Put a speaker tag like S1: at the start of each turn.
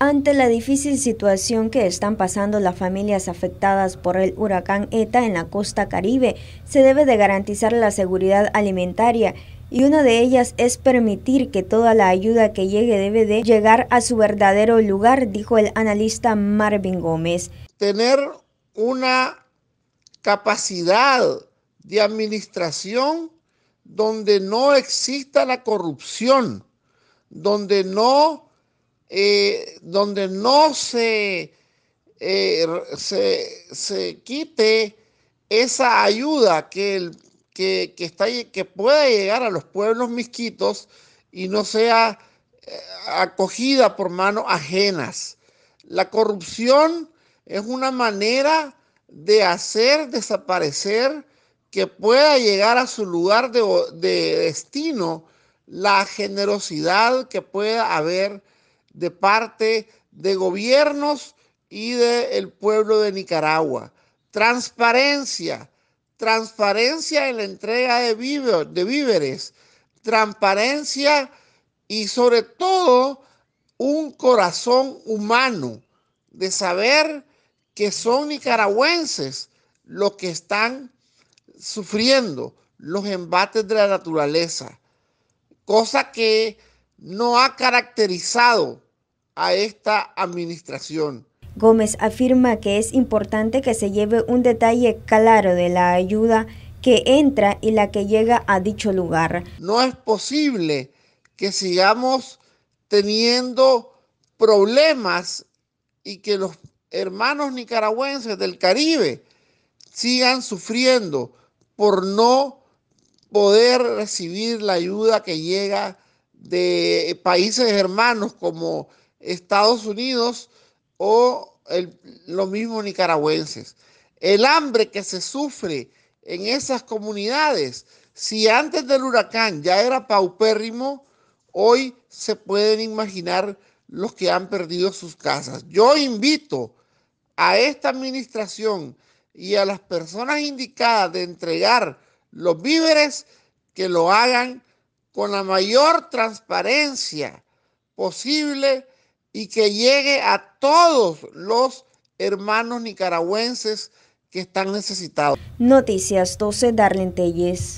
S1: Ante la difícil situación que están pasando las familias afectadas por el huracán ETA en la costa caribe, se debe de garantizar la seguridad alimentaria y una de ellas es permitir que toda la ayuda que llegue debe de llegar a su verdadero lugar, dijo el analista Marvin Gómez. Tener una capacidad de administración donde no
S2: exista la corrupción, donde no eh, donde no eh, se, se, quite esa ayuda que, que, que pueda llegar a los pueblos misquitos y no sea eh, acogida por manos ajenas. La corrupción es una manera de hacer desaparecer que pueda llegar a su lugar de, de destino la generosidad que pueda haber de parte de gobiernos y del el pueblo de Nicaragua. Transparencia, transparencia en la entrega de, de víveres transparencia y sobre todo un corazón humano de saber que son nicaragüenses los que están sufriendo los embates de la naturaleza,
S1: cosa que no ha caracterizado a esta administración. Gómez afirma que es importante que se lleve un detalle claro de la ayuda que entra y la que llega a dicho lugar. No
S2: es posible que sigamos teniendo problemas y que los hermanos nicaragüenses del Caribe sigan sufriendo por no poder recibir la ayuda que llega de países hermanos como Estados Unidos o el, los mismos nicaragüenses. El hambre que se sufre en esas comunidades, si antes del huracán ya era paupérrimo, hoy se pueden imaginar los que han perdido sus casas. Yo invito a esta administración y a las personas indicadas de entregar los víveres que lo hagan con la mayor transparencia posible y que llegue a todos los hermanos nicaragüenses que están necesitados.
S1: Noticias 12, Darlene Telles.